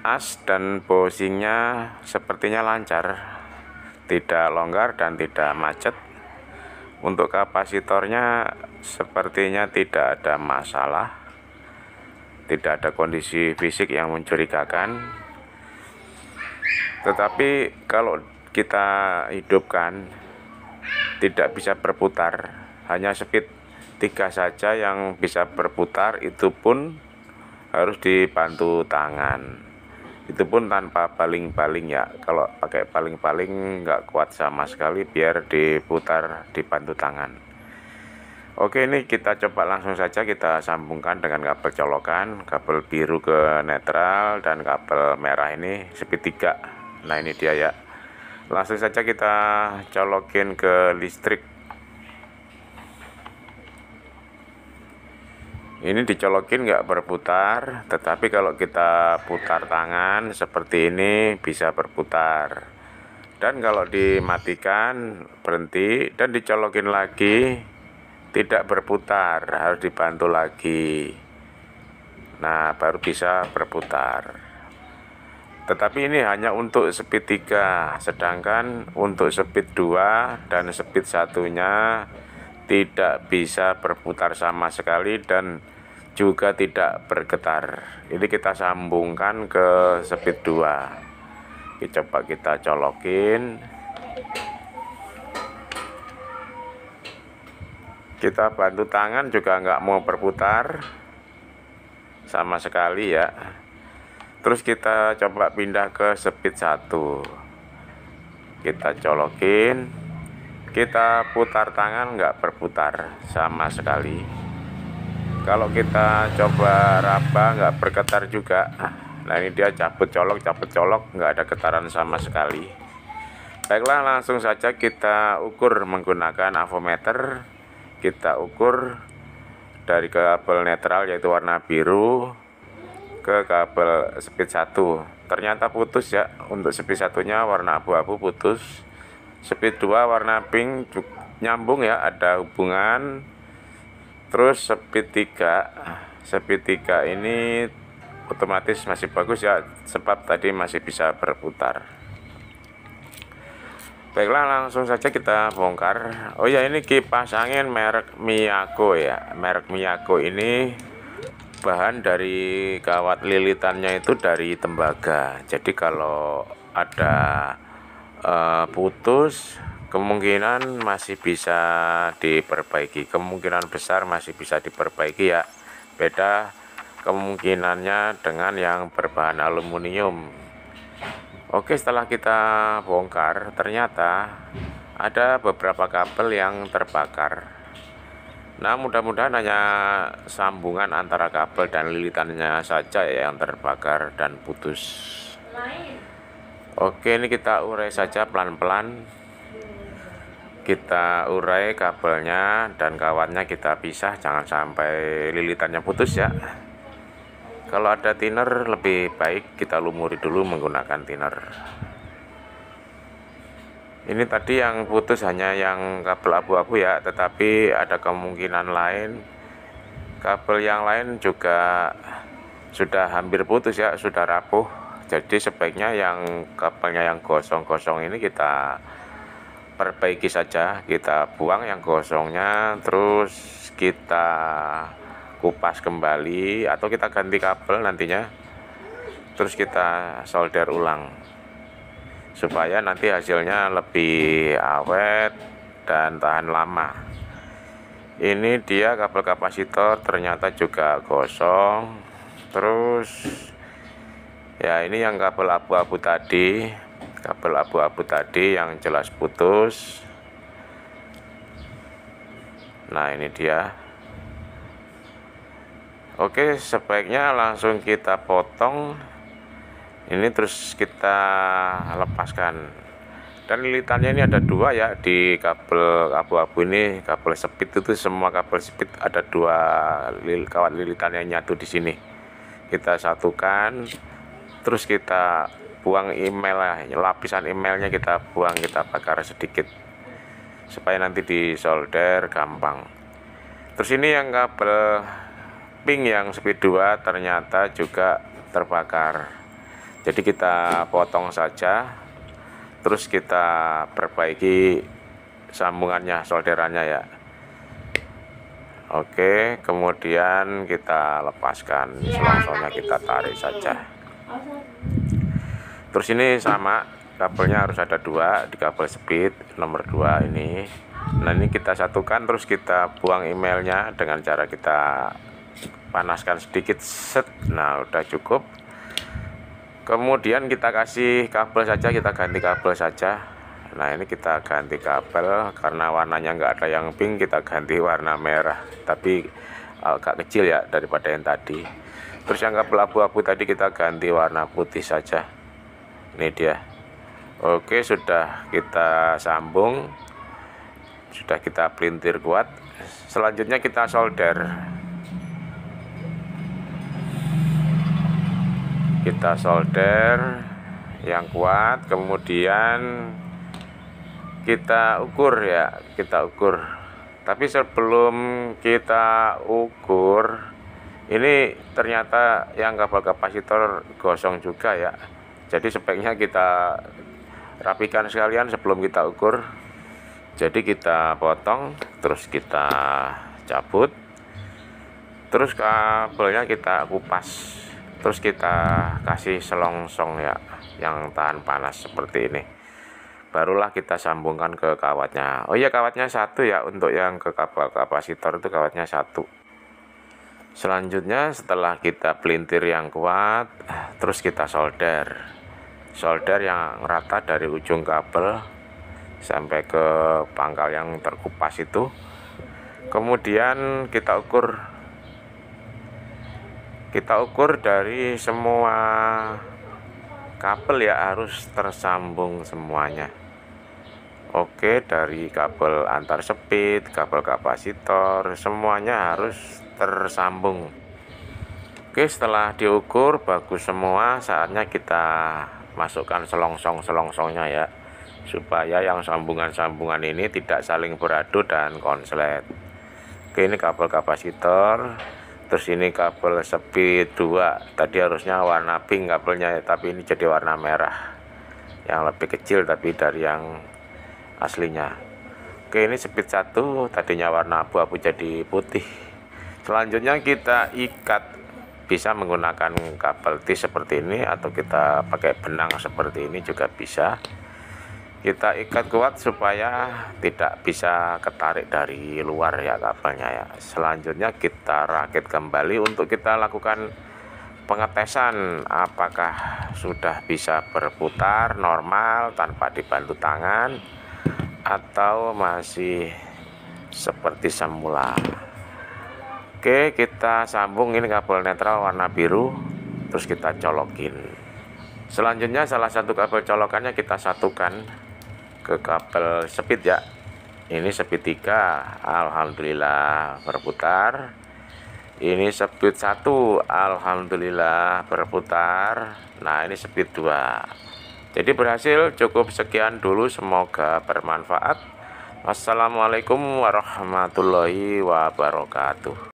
as dan bosingnya sepertinya lancar tidak longgar dan tidak macet untuk kapasitornya sepertinya tidak ada masalah tidak ada kondisi fisik yang mencurigakan tetapi kalau kita hidupkan tidak bisa berputar hanya speed tiga saja yang bisa berputar itu pun harus dibantu tangan itu pun tanpa paling-paling ya kalau pakai paling-paling nggak kuat sama sekali biar diputar dibantu tangan oke ini kita coba langsung saja kita sambungkan dengan kabel colokan kabel biru ke netral dan kabel merah ini speed 3 nah ini dia ya langsung saja kita colokin ke listrik ini dicolokin nggak berputar tetapi kalau kita putar tangan seperti ini bisa berputar dan kalau dimatikan berhenti dan dicolokin lagi tidak berputar harus dibantu lagi nah baru bisa berputar tetapi ini hanya untuk speed 3 sedangkan untuk speed 2 dan speed satunya tidak bisa berputar sama sekali dan juga tidak bergetar ini kita sambungkan ke speed 2 kita coba kita colokin kita bantu tangan juga nggak mau berputar sama sekali ya terus kita coba pindah ke speed 1 kita colokin kita putar tangan nggak berputar sama sekali kalau kita coba raba nggak bergetar juga nah ini dia cabut colok cabut colok nggak ada getaran sama sekali baiklah langsung saja kita ukur menggunakan avometer kita ukur dari kabel netral yaitu warna biru ke kabel speed 1 ternyata putus ya untuk speed satunya warna abu-abu putus speed 2 warna pink nyambung ya ada hubungan terus sepitika sepitika ini otomatis masih bagus ya sebab tadi masih bisa berputar baiklah langsung saja kita bongkar oh ya ini kipas angin merek Miyako ya merek Miyako ini bahan dari kawat lilitannya itu dari tembaga jadi kalau ada uh, putus kemungkinan masih bisa diperbaiki kemungkinan besar masih bisa diperbaiki ya beda kemungkinannya dengan yang berbahan aluminium oke setelah kita bongkar ternyata ada beberapa kabel yang terbakar nah mudah-mudahan hanya sambungan antara kabel dan lilitannya saja yang terbakar dan putus oke ini kita urai saja pelan-pelan kita urai kabelnya dan kawatnya kita pisah jangan sampai lilitannya putus ya kalau ada thinner lebih baik kita lumuri dulu menggunakan thinner ini tadi yang putus hanya yang kabel abu-abu ya tetapi ada kemungkinan lain kabel yang lain juga sudah hampir putus ya sudah rapuh jadi sebaiknya yang kabelnya yang gosong-gosong ini kita perbaiki saja kita buang yang kosongnya terus kita kupas kembali atau kita ganti kabel nantinya terus kita solder ulang supaya nanti hasilnya lebih awet dan tahan lama ini dia kabel kapasitor ternyata juga gosong terus ya ini yang kabel abu-abu tadi kabel abu-abu tadi yang jelas putus nah ini dia oke sebaiknya langsung kita potong ini terus kita lepaskan dan lilitannya ini ada dua ya di kabel abu-abu ini kabel sepit itu semua kabel sepit ada dua lil, kawat lilitannya nyatu di sini kita satukan terus kita buang email lah lapisan emailnya kita buang kita bakar sedikit supaya nanti di solder gampang terus ini yang kabel pink yang speed 2 ternyata juga terbakar jadi kita potong saja terus kita perbaiki sambungannya solderannya ya Oke kemudian kita lepaskan selangsonya kita tarik saja terus ini sama kabelnya harus ada dua di kabel speed nomor dua ini nah ini kita satukan terus kita buang emailnya dengan cara kita panaskan sedikit set nah udah cukup kemudian kita kasih kabel saja kita ganti kabel saja nah ini kita ganti kabel karena warnanya nggak ada yang pink kita ganti warna merah tapi eh, agak kecil ya daripada yang tadi terus yang kabel abu-abu tadi kita ganti warna putih saja ini dia oke sudah kita sambung sudah kita pelintir kuat selanjutnya kita solder kita solder yang kuat kemudian kita ukur ya kita ukur tapi sebelum kita ukur ini ternyata yang kabel kapasitor gosong juga ya jadi sebaiknya kita rapikan sekalian sebelum kita ukur jadi kita potong terus kita cabut terus kabelnya kita kupas terus kita kasih selongsong ya yang tahan panas seperti ini barulah kita sambungkan ke kawatnya oh iya kawatnya satu ya untuk yang ke kapal kapasitor itu kawatnya satu selanjutnya setelah kita pelintir yang kuat terus kita solder solder yang rata dari ujung kabel sampai ke pangkal yang terkupas itu kemudian kita ukur kita ukur dari semua kabel ya harus tersambung semuanya oke dari kabel antar sepit kabel kapasitor semuanya harus tersambung oke setelah diukur bagus semua saatnya kita masukkan selongsong-selongsongnya ya supaya yang sambungan-sambungan ini tidak saling beradu dan konslet Oke ini kabel kapasitor terus ini kabel sepi dua tadi harusnya warna pink kabelnya ya, tapi ini jadi warna merah yang lebih kecil tapi dari yang aslinya oke ini speed satu tadinya warna abu-abu jadi putih selanjutnya kita ikat bisa menggunakan kabel T seperti ini atau kita pakai benang seperti ini juga bisa kita ikat kuat supaya tidak bisa ketarik dari luar ya kabelnya ya selanjutnya kita rakit kembali untuk kita lakukan pengetesan apakah sudah bisa berputar normal tanpa dibantu tangan atau masih seperti semula Oke, kita sambung ini kabel netral warna biru, terus kita colokin. Selanjutnya salah satu kabel colokannya kita satukan ke kabel speed ya. Ini speed 3, alhamdulillah berputar. Ini speed 1, alhamdulillah berputar. Nah, ini speed 2. Jadi berhasil, cukup sekian dulu semoga bermanfaat. Wassalamualaikum warahmatullahi wabarakatuh.